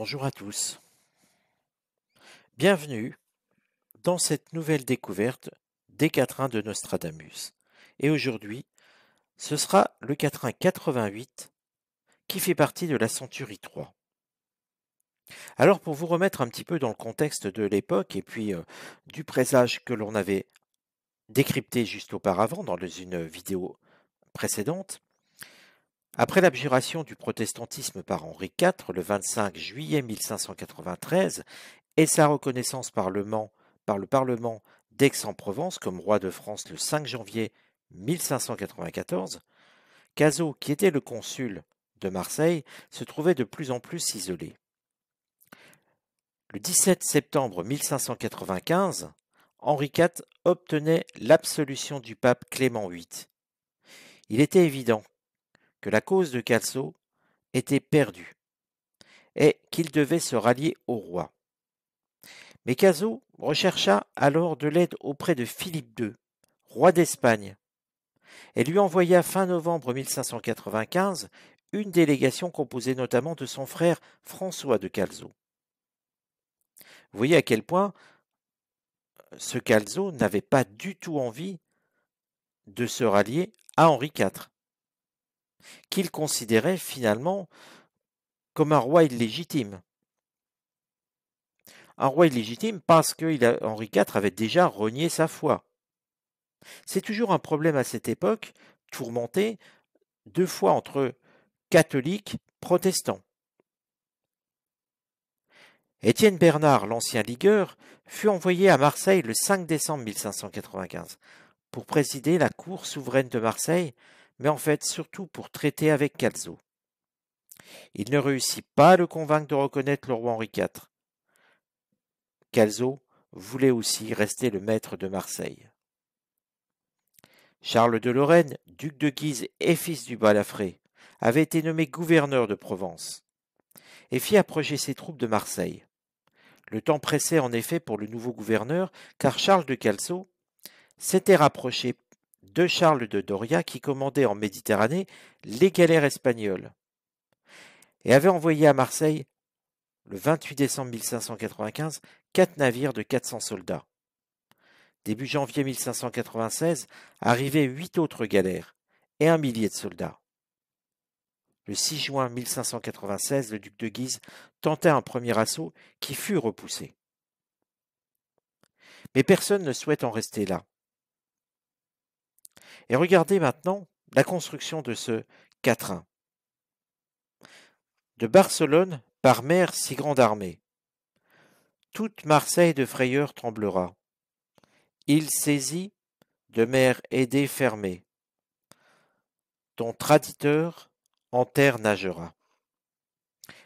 Bonjour à tous. Bienvenue dans cette nouvelle découverte des quatrains de Nostradamus. Et aujourd'hui, ce sera le quatrain 88 qui fait partie de la Centurie 3. Alors pour vous remettre un petit peu dans le contexte de l'époque et puis euh, du présage que l'on avait décrypté juste auparavant dans une vidéo précédente, après l'abjuration du protestantisme par Henri IV le 25 juillet 1593 et sa reconnaissance par le, Parlement d'Aix-en-Provence comme roi de France le 5 janvier 1594, Cazot, qui était le consul de Marseille, se trouvait de plus en plus isolé. Le 17 septembre 1595, Henri IV obtenait l'absolution du pape Clément VIII. Il était évident que la cause de Calzo était perdue et qu'il devait se rallier au roi. Mais Calzo rechercha alors de l'aide auprès de Philippe II, roi d'Espagne, et lui envoya fin novembre 1595 une délégation composée notamment de son frère François de Calzo. Vous voyez à quel point ce Calzo n'avait pas du tout envie de se rallier à Henri IV qu'il considérait finalement comme un roi illégitime. Un roi illégitime parce que Henri IV avait déjà renié sa foi. C'est toujours un problème à cette époque, tourmenté deux fois entre catholiques protestants. Étienne Bernard, l'ancien ligueur, fut envoyé à Marseille le 5 décembre 1595 pour présider la cour souveraine de Marseille mais en fait surtout pour traiter avec Calzo. Il ne réussit pas à le convaincre de reconnaître le roi Henri IV. Calzo voulait aussi rester le maître de Marseille. Charles de Lorraine, duc de Guise et fils du Balafré, avait été nommé gouverneur de Provence et fit approcher ses troupes de Marseille. Le temps pressait en effet pour le nouveau gouverneur, car Charles de Calzo s'était rapproché de Charles de Doria qui commandait en Méditerranée les galères espagnoles et avait envoyé à Marseille, le 28 décembre 1595, quatre navires de 400 soldats. Début janvier 1596, arrivaient huit autres galères et un millier de soldats. Le 6 juin 1596, le duc de Guise tenta un premier assaut qui fut repoussé. Mais personne ne souhaite en rester là. Et regardez maintenant la construction de ce quatrain. De Barcelone, par mer si grande armée. Toute Marseille de frayeur tremblera. Il saisit, de mer aidée fermée. Ton traditeur en terre nagera.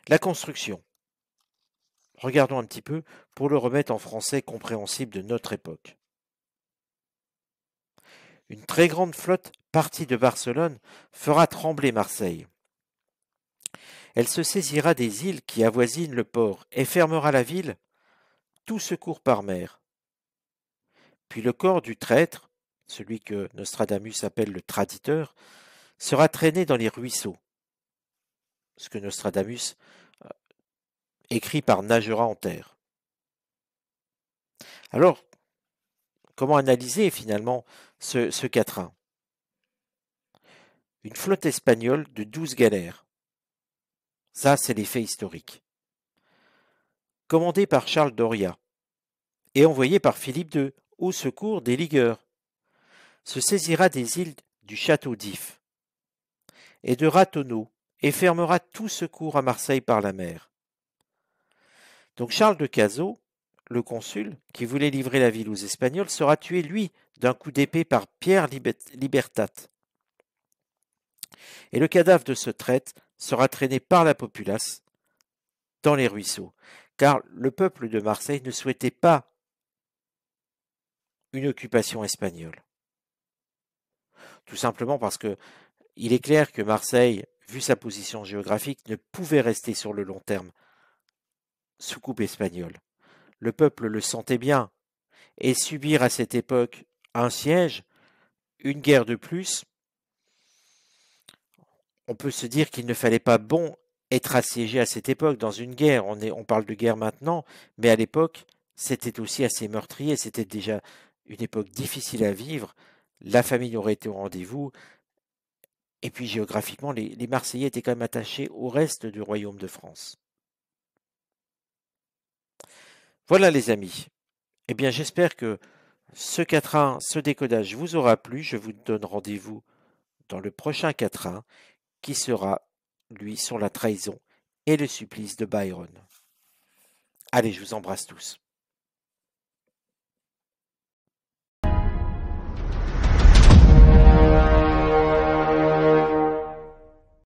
La construction. Regardons un petit peu pour le remettre en français compréhensible de notre époque une très grande flotte partie de Barcelone fera trembler Marseille. Elle se saisira des îles qui avoisinent le port et fermera la ville, tout secours par mer. Puis le corps du traître, celui que Nostradamus appelle le traditeur, sera traîné dans les ruisseaux. Ce que Nostradamus euh, écrit par nagera en terre. Alors, comment analyser finalement ce, quatrain Une flotte espagnole de douze galères. Ça, c'est l'effet historique. Commandé par Charles Doria et envoyé par Philippe II au secours des ligueurs, se saisira des îles du château d'If et de Ratonneau et fermera tout secours à Marseille par la mer. Donc Charles de Cazot le consul, qui voulait livrer la ville aux Espagnols, sera tué, lui, d'un coup d'épée par Pierre Libertat. Et le cadavre de ce traite sera traîné par la populace dans les ruisseaux, car le peuple de Marseille ne souhaitait pas une occupation espagnole. Tout simplement parce que il est clair que Marseille, vu sa position géographique, ne pouvait rester sur le long terme sous coupe espagnole le peuple le sentait bien, et subir à cette époque un siège, une guerre de plus, on peut se dire qu'il ne fallait pas bon être assiégé à cette époque dans une guerre. On, parle de guerre maintenant, mais à l'époque, c'était aussi assez meurtrier, c'était déjà une époque difficile à vivre, la famille aurait été au rendez-vous, et puis géographiquement, les Marseillais étaient quand même attachés au reste du royaume de France. Voilà les amis. Eh bien j'espère que ce quatrain, ce décodage vous aura plu. Je vous donne rendez-vous dans le prochain quatrain qui sera, lui, sur la trahison et le supplice de Byron. Allez, je vous embrasse tous.